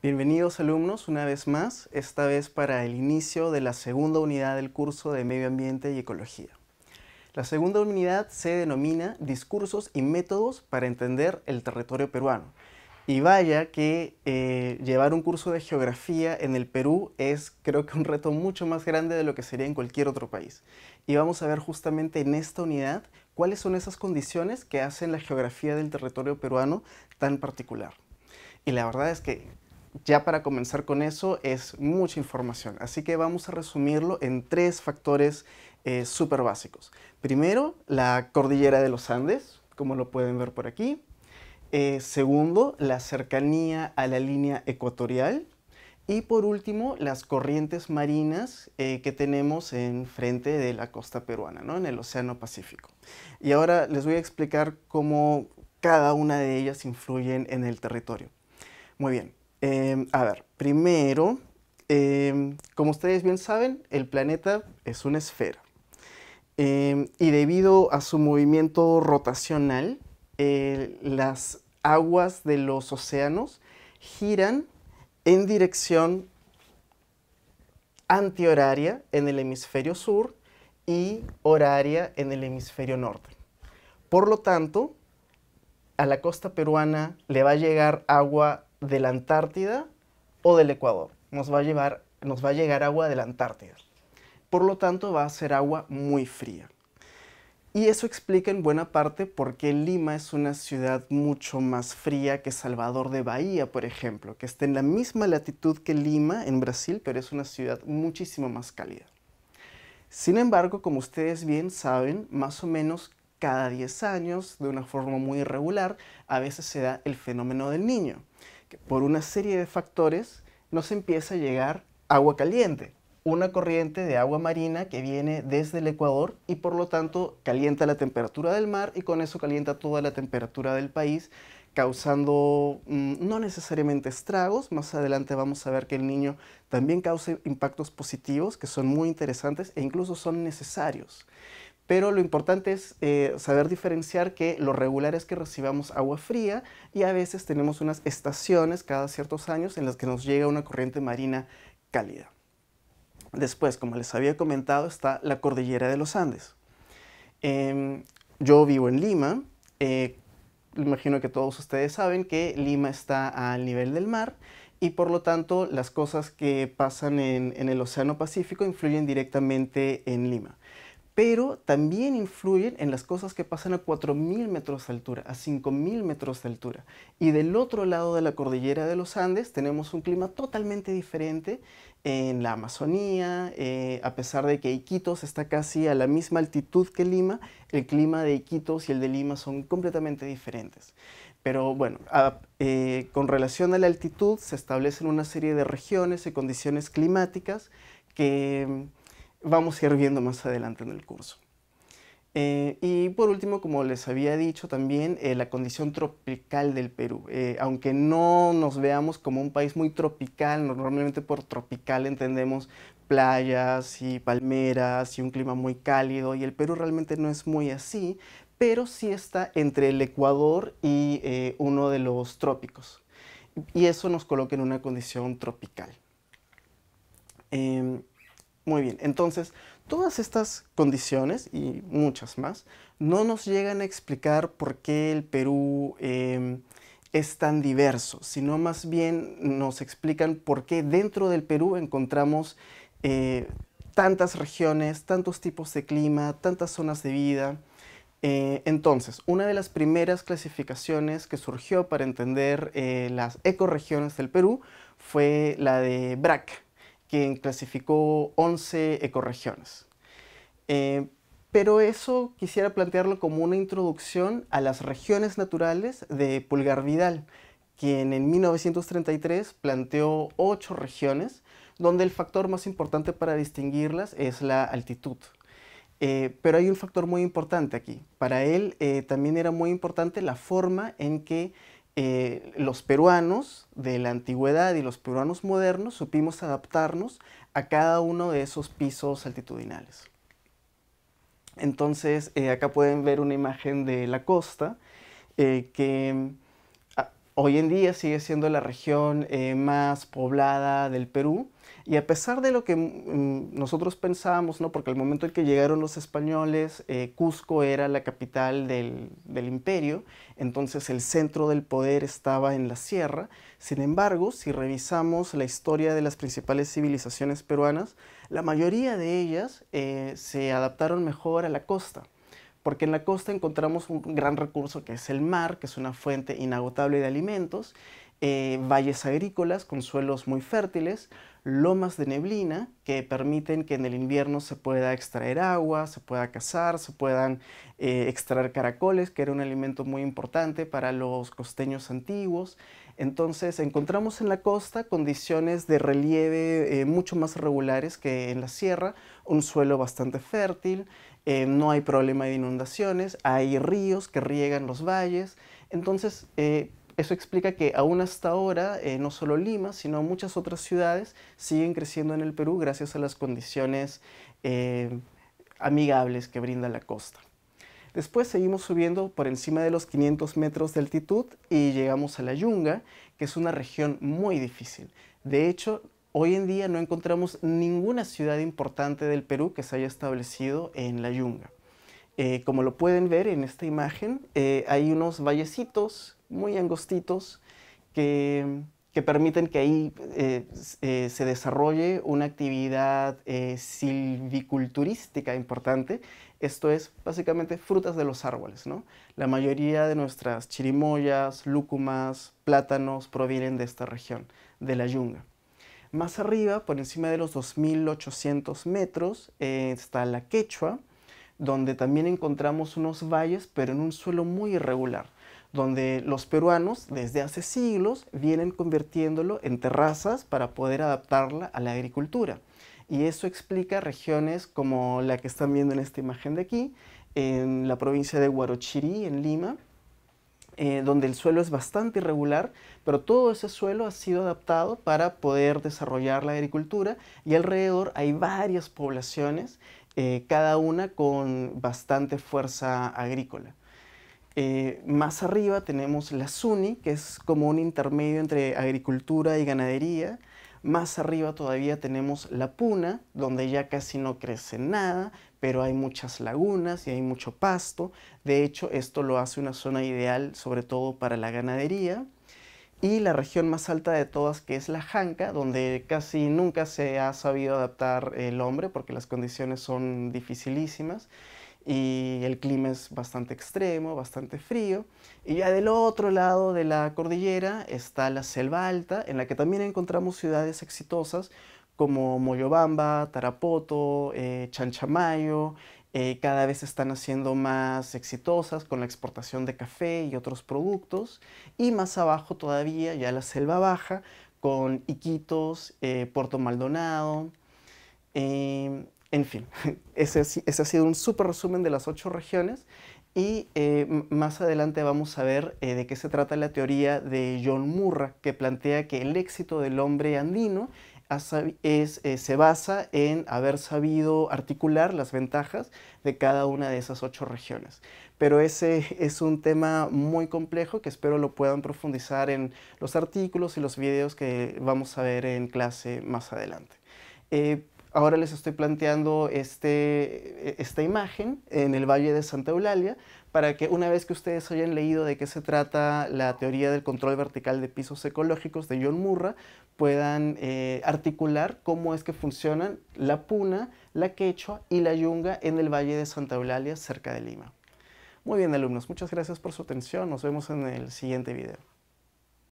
Bienvenidos alumnos una vez más, esta vez para el inicio de la segunda unidad del curso de Medio Ambiente y Ecología. La segunda unidad se denomina Discursos y Métodos para Entender el Territorio Peruano. Y vaya que eh, llevar un curso de geografía en el Perú es creo que un reto mucho más grande de lo que sería en cualquier otro país. Y vamos a ver justamente en esta unidad cuáles son esas condiciones que hacen la geografía del territorio peruano tan particular. Y la verdad es que ya para comenzar con eso es mucha información, así que vamos a resumirlo en tres factores eh, súper básicos. Primero, la cordillera de los Andes, como lo pueden ver por aquí. Eh, segundo, la cercanía a la línea ecuatorial. Y por último, las corrientes marinas eh, que tenemos en frente de la costa peruana, ¿no? en el Océano Pacífico. Y ahora les voy a explicar cómo cada una de ellas influyen en el territorio. Muy bien, Em, a ver, primero, em, como ustedes bien saben, el planeta es una esfera. Em, y debido a su movimiento rotacional, las aguas de los océanos giran en dirección antihoraria en el hemisferio sur y horaria en el hemisferio norte. Por lo tanto, a la costa peruana le va a llegar agua de la Antártida o del Ecuador. Nos va a, llevar, llegar agua de la Antártida. Por lo tanto, va a ser agua muy fría. Y eso explica en buena parte por qué Lima es una ciudad mucho más fría que Salvador de Bahía, por ejemplo, que está en la misma latitud que Lima en Brasil, pero es una ciudad muchísimo más cálida. Sin embargo, como ustedes bien saben, más o menos cada 10 años, de una forma muy irregular, a veces se da el fenómeno del niño por una serie de factores nos empieza a llegar agua caliente, una corriente de agua marina que viene desde el Ecuador y por lo tanto calienta la temperatura del mar y con eso calienta toda la temperatura del país, causando mm, no necesariamente estragos, más adelante vamos a ver que el niño también causa impactos positivos que son muy interesantes e incluso son necesarios pero lo importante es eh, saber diferenciar que lo regular es que recibamos agua fría y a veces tenemos unas estaciones cada ciertos años en las que nos llega una corriente marina cálida. Después, como les había comentado, está la cordillera de los Andes. Em, yo vivo en Lima. Eh, imagino que todos ustedes saben que Lima está al nivel del mar y por lo tanto las cosas que pasan en el Océano Pacífico influyen directamente en Lima pero también influyen en las cosas que pasan a 4.000 metros de altura, a 5.000 metros de altura. Y del otro lado de la cordillera de los Andes tenemos un clima totalmente diferente en la Amazonía, eh, a pesar de que Iquitos está casi a la misma altitud que Lima, el clima de Iquitos y el de Lima son completamente diferentes. Pero bueno, eh, con relación a la altitud se establecen una serie de regiones y condiciones climáticas que vamos a ir viendo más adelante en el curso. Eh, y por último, como les había dicho también, eh, la condición tropical del Perú. Eh, aunque no nos veamos como un país muy tropical, normalmente por tropical entendemos playas y palmeras y un clima muy cálido, y el Perú realmente no es muy así, pero sí está entre el Ecuador y uno de los trópicos. Y eso nos coloca en una condición tropical. Em, muy bien, entonces todas estas condiciones y muchas más no nos llegan a explicar por qué el Perú em, es tan diverso, sino más bien nos explican por qué dentro del Perú encontramos eh, tantas regiones, tantos tipos de clima, tantas zonas de vida. Eh, entonces, una de las primeras clasificaciones que surgió para entender eh, las ecoregiones del Perú fue la de BRAC, quien clasificó 11 ecorregiones. Eh, pero eso quisiera plantearlo como una introducción a las regiones naturales de Pulgar Vidal, quien en 1933 planteó ocho regiones, donde el factor más importante para distinguirlas es la altitud. Eh, pero hay un factor muy importante aquí. Para él eh, también era muy importante la forma en que eh, los peruanos de la antigüedad y los peruanos modernos supimos adaptarnos a cada uno de esos pisos altitudinales. Entonces, eh, acá pueden ver una imagen de la costa eh, que Hoy en día sigue siendo la región eh, más poblada del Perú y a pesar de lo que mm, nosotros pensábamos, porque al momento en que llegaron los españoles, eh, Cusco era la capital del, imperio, entonces el centro del poder estaba en la sierra, sin embargo, si revisamos la historia de las principales civilizaciones peruanas, la mayoría de ellas eh, se adaptaron mejor a la costa porque en la costa encontramos un gran recurso que es el mar, que es una fuente inagotable de alimentos, eh, valles agrícolas con suelos muy fértiles, lomas de neblina que permiten que en el invierno se pueda extraer agua, se pueda cazar, se puedan eh, extraer caracoles, que era un alimento muy importante para los costeños antiguos. Entonces encontramos en la costa condiciones de relieve eh, mucho más regulares que en la sierra, un suelo bastante fértil, eh, no hay problema de inundaciones, hay ríos que riegan los valles. Entonces, eh, eso explica que aún hasta ahora, eh, no solo Lima, sino muchas otras ciudades siguen creciendo en el Perú gracias a las condiciones amigables que brinda la costa. Después seguimos subiendo por encima de los 500 metros de altitud y llegamos a la Yunga, que es una región muy difícil. De hecho, Hoy en día no encontramos ninguna ciudad importante del Perú que se haya establecido en la yunga. Eh, como lo pueden ver en esta imagen, eh, hay unos vallecitos muy angostitos que, permiten que ahí eh, se desarrolle una actividad silviculturística importante. Esto es básicamente frutas de los árboles. ¿no? La mayoría de nuestras chirimoyas, lúcumas, plátanos provienen de esta región, de la yunga. Más arriba, por encima de los 2.800 metros, eh, está la Quechua, donde también encontramos unos valles, pero en un suelo muy irregular, donde los peruanos desde hace siglos vienen convirtiéndolo en terrazas para poder adaptarla a la agricultura. Y eso explica regiones como la que están viendo en esta imagen de aquí, en la provincia de Huarochirí, en Lima, eh, donde el suelo es bastante irregular, pero todo ese suelo ha sido adaptado para poder desarrollar la agricultura y alrededor hay varias poblaciones, eh, cada una con bastante fuerza agrícola. Eh, más arriba tenemos la SUNY, que es como un intermedio entre agricultura y ganadería, más arriba todavía tenemos la puna, donde ya casi no crece nada, pero hay muchas lagunas y hay mucho pasto. De hecho, esto lo hace una zona ideal sobre todo para la ganadería. Y la región más alta de todas, que es la Janca, donde casi nunca se ha sabido adaptar el hombre porque las condiciones son dificilísimas y el clima es bastante extremo, bastante frío. Y ya del otro lado de la cordillera está la selva alta, en la que también encontramos ciudades exitosas como Moyobamba, Tarapoto, eh, Chanchamayo, eh, cada vez están haciendo más exitosas con la exportación de café y otros productos. Y más abajo todavía, ya la selva baja, con Iquitos, eh, Puerto Maldonado. En fin, ese, ha sido un súper resumen de las ocho regiones y eh, más adelante vamos a ver eh, de qué se trata la teoría de John Murra, que plantea que el éxito del hombre andino eh, se basa en haber sabido articular las ventajas de cada una de esas ocho regiones. Pero ese es un tema muy complejo que espero lo puedan profundizar en los artículos y los videos que vamos a ver en clase más adelante. Ahora les estoy planteando este, e, esta imagen en el Valle de Santa Eulalia para que una vez que ustedes hayan leído de qué se trata la teoría del control vertical de pisos ecológicos de John Murra, puedan eh, articular cómo es que funcionan la puna, la quechua y la yunga en el Valle de Santa Eulalia, cerca de Lima. Muy bien, alumnos, muchas gracias por su atención. Nos vemos en el siguiente video.